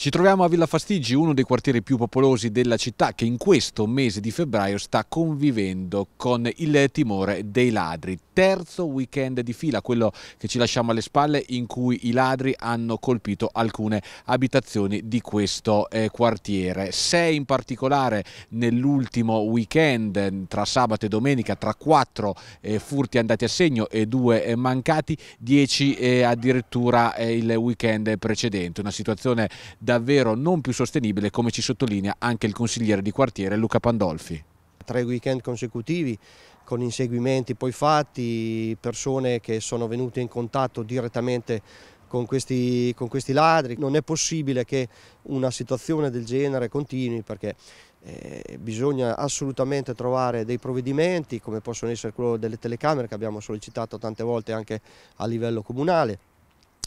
Ci troviamo a Villa Fastigi, uno dei quartieri più popolosi della città che in questo mese di febbraio sta convivendo con il timore dei ladri. Terzo weekend di fila, quello che ci lasciamo alle spalle, in cui i ladri hanno colpito alcune abitazioni di questo eh, quartiere. Sei in particolare nell'ultimo weekend, tra sabato e domenica, tra quattro eh, furti andati a segno e due eh, mancati, dieci eh, addirittura eh, il weekend precedente. Una situazione davvero non più sostenibile come ci sottolinea anche il consigliere di quartiere Luca Pandolfi. Tre weekend consecutivi con inseguimenti poi fatti, persone che sono venute in contatto direttamente con questi, con questi, ladri. Non è possibile che una situazione del genere continui perché eh, bisogna assolutamente trovare dei provvedimenti come possono essere quello delle telecamere che abbiamo sollecitato tante volte anche a livello comunale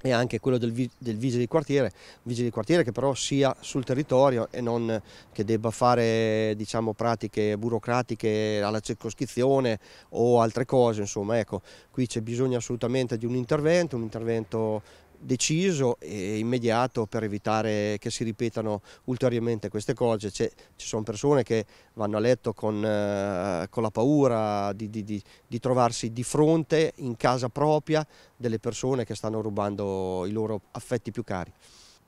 e anche quello del, vi, del, vigile di quartiere, vigile di quartiere che però sia sul territorio e non che debba fare diciamo, pratiche burocratiche alla circoscrizione o altre cose, insomma, ecco, qui c'è bisogno assolutamente di un intervento, un intervento deciso e immediato per evitare che si ripetano ulteriormente queste cose. ci sono persone che vanno a letto con, eh, con la paura di, di, di, di, trovarsi di fronte in casa propria delle persone che stanno rubando i loro affetti più cari.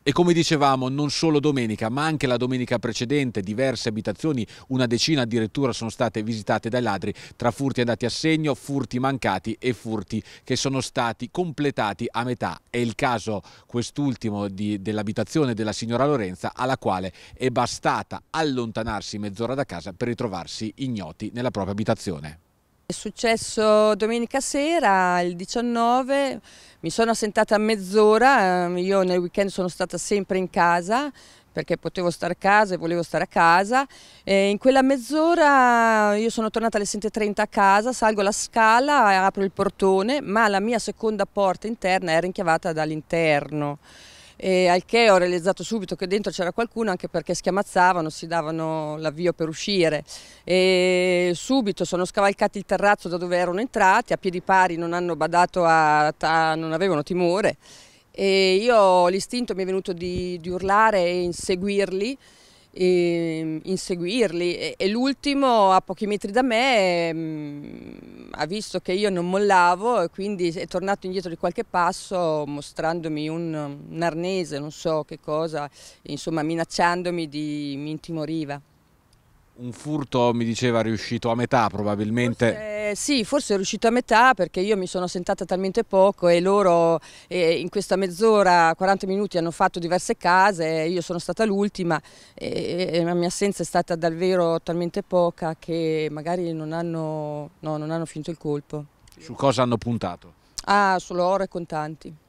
E come dicevamo, non solo domenica, ma anche la domenica precedente, diverse abitazioni, una decina addirittura sono state visitate dai ladri, tra furti andati a segno, furti mancati e furti che sono stati completati a metà. È il caso quest'ultimo dell'abitazione della signora Lorenza, alla quale è bastata allontanarsi mezz'ora da casa per ritrovarsi ignoti nella propria abitazione. È successo domenica sera, il 19, mi sono assentata a mezz'ora, ehm, io nel weekend sono stata sempre in casa perché potevo stare a casa e volevo stare a casa. E in quella mezz'ora io sono tornata alle 7.30 a casa, salgo la scala, apro il portone, ma la mia seconda porta interna era inchiavata dall'interno e al che ho realizzato subito che dentro c'era qualcuno anche perché schiamazzavano, si davano l'avvio per uscire e subito sono scavalcati il terrazzo da dove erano entrati, a piedi pari non hanno badato a, a non avevano timore e io l'istinto mi è venuto di, di urlare e inseguirli e, ehm, inseguirli e, e l'ultimo a pochi metri da me ehm, ha visto che io non mollavo e quindi è tornato indietro di qualche passo mostrandomi un, un arnese, non so che cosa, insomma minacciandomi di mi intimoriva. Un furto, mi diceva, riuscito a metà probabilmente. Forse sì, forse è riuscito a metà perché io mi sono sentata talmente poco e loro eh, in questa mezz'ora, 40 minuti hanno fatto diverse case, io sono stata l'ultima e, e, la mia assenza è stata davvero talmente poca che magari non hanno, no, non hanno finito il colpo. Su cosa hanno puntato? Ah, solo oro e contanti.